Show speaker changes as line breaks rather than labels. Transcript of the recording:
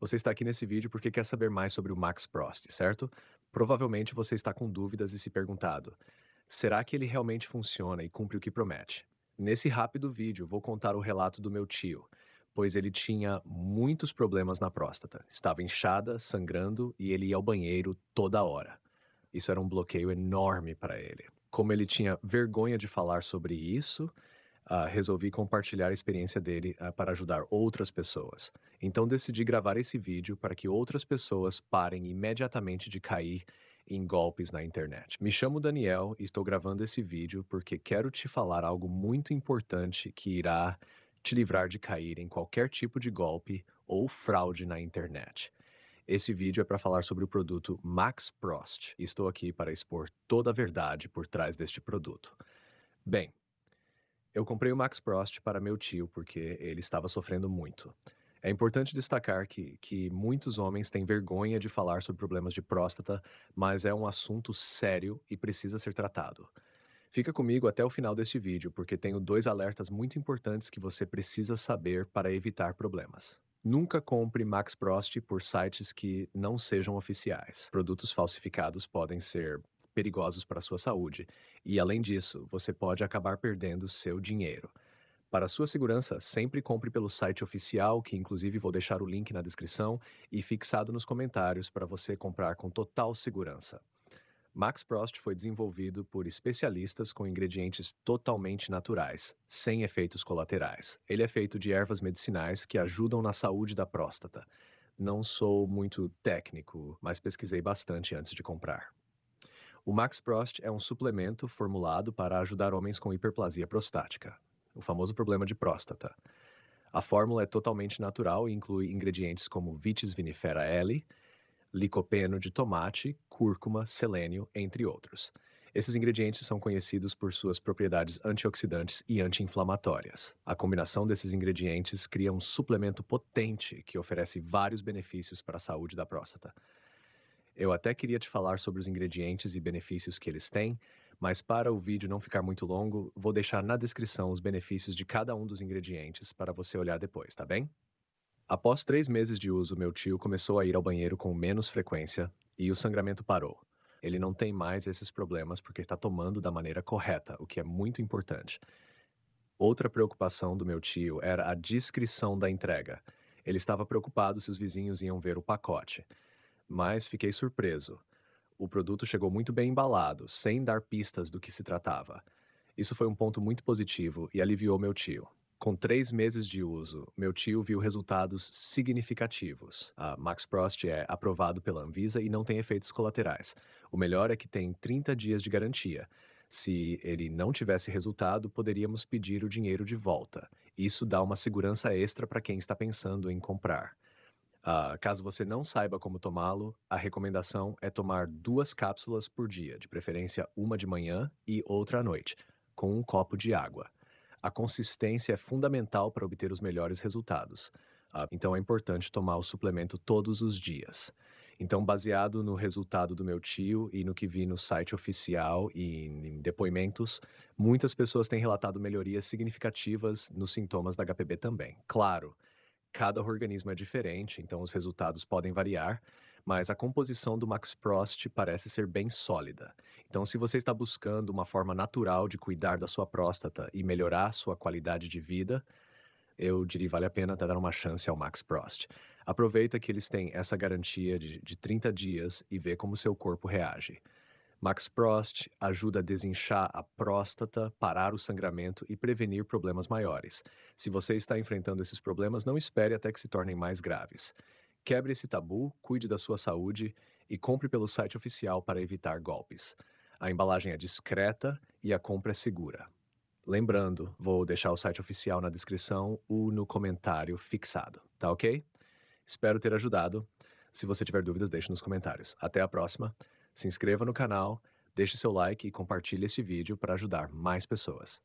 Você está aqui nesse vídeo porque quer saber mais sobre o Max Prost, certo? Provavelmente você está com dúvidas e se perguntado: será que ele realmente funciona e cumpre o que promete? Nesse rápido vídeo, vou contar o relato do meu tio, pois ele tinha muitos problemas na próstata. Estava inchada, sangrando e ele ia ao banheiro toda hora. Isso era um bloqueio enorme para ele. Como ele tinha vergonha de falar sobre isso, Uh, resolvi compartilhar a experiência dele uh, para ajudar outras pessoas. Então decidi gravar esse vídeo para que outras pessoas parem imediatamente de cair em golpes na internet. Me chamo Daniel e estou gravando esse vídeo porque quero te falar algo muito importante que irá te livrar de cair em qualquer tipo de golpe ou fraude na internet. Esse vídeo é para falar sobre o produto Max Prost. Estou aqui para expor toda a verdade por trás deste produto. Bem, eu comprei o Max Prost para meu tio porque ele estava sofrendo muito. É importante destacar que, que muitos homens têm vergonha de falar sobre problemas de próstata, mas é um assunto sério e precisa ser tratado. Fica comigo até o final deste vídeo, porque tenho dois alertas muito importantes que você precisa saber para evitar problemas. Nunca compre Max Prost por sites que não sejam oficiais. Produtos falsificados podem ser perigosos para sua saúde, e além disso, você pode acabar perdendo seu dinheiro. Para sua segurança, sempre compre pelo site oficial, que inclusive vou deixar o link na descrição e fixado nos comentários para você comprar com total segurança. Max Prost foi desenvolvido por especialistas com ingredientes totalmente naturais, sem efeitos colaterais. Ele é feito de ervas medicinais que ajudam na saúde da próstata. Não sou muito técnico, mas pesquisei bastante antes de comprar. O Max Prost é um suplemento formulado para ajudar homens com hiperplasia prostática, o famoso problema de próstata. A fórmula é totalmente natural e inclui ingredientes como vitis vinifera L, licopeno de tomate, cúrcuma, selênio, entre outros. Esses ingredientes são conhecidos por suas propriedades antioxidantes e anti-inflamatórias. A combinação desses ingredientes cria um suplemento potente que oferece vários benefícios para a saúde da próstata. Eu até queria te falar sobre os ingredientes e benefícios que eles têm, mas para o vídeo não ficar muito longo, vou deixar na descrição os benefícios de cada um dos ingredientes para você olhar depois, tá bem? Após três meses de uso, meu tio começou a ir ao banheiro com menos frequência e o sangramento parou. Ele não tem mais esses problemas porque está tomando da maneira correta, o que é muito importante. Outra preocupação do meu tio era a discrição da entrega. Ele estava preocupado se os vizinhos iam ver o pacote mas fiquei surpreso. O produto chegou muito bem embalado, sem dar pistas do que se tratava. Isso foi um ponto muito positivo e aliviou meu tio. Com três meses de uso, meu tio viu resultados significativos. A Max Prost é aprovado pela Anvisa e não tem efeitos colaterais. O melhor é que tem 30 dias de garantia. Se ele não tivesse resultado, poderíamos pedir o dinheiro de volta. Isso dá uma segurança extra para quem está pensando em comprar. Uh, caso você não saiba como tomá-lo, a recomendação é tomar duas cápsulas por dia, de preferência uma de manhã e outra à noite, com um copo de água. A consistência é fundamental para obter os melhores resultados, uh, então é importante tomar o suplemento todos os dias. Então, baseado no resultado do meu tio e no que vi no site oficial e em depoimentos, muitas pessoas têm relatado melhorias significativas nos sintomas da HPB também. Claro, cada organismo é diferente, então os resultados podem variar, mas a composição do Max Prost parece ser bem sólida. Então, se você está buscando uma forma natural de cuidar da sua próstata e melhorar sua qualidade de vida, eu diria vale a pena dar uma chance ao Max Prost. Aproveita que eles têm essa garantia de, de 30 dias e vê como seu corpo reage. Max Prost ajuda a desinchar a próstata, parar o sangramento e prevenir problemas maiores. Se você está enfrentando esses problemas, não espere até que se tornem mais graves. Quebre esse tabu, cuide da sua saúde e compre pelo site oficial para evitar golpes. A embalagem é discreta e a compra é segura. Lembrando, vou deixar o site oficial na descrição ou no comentário fixado, tá ok? Espero ter ajudado. Se você tiver dúvidas, deixe nos comentários. Até a próxima. Se inscreva no canal, deixe seu like e compartilhe esse vídeo para ajudar mais pessoas.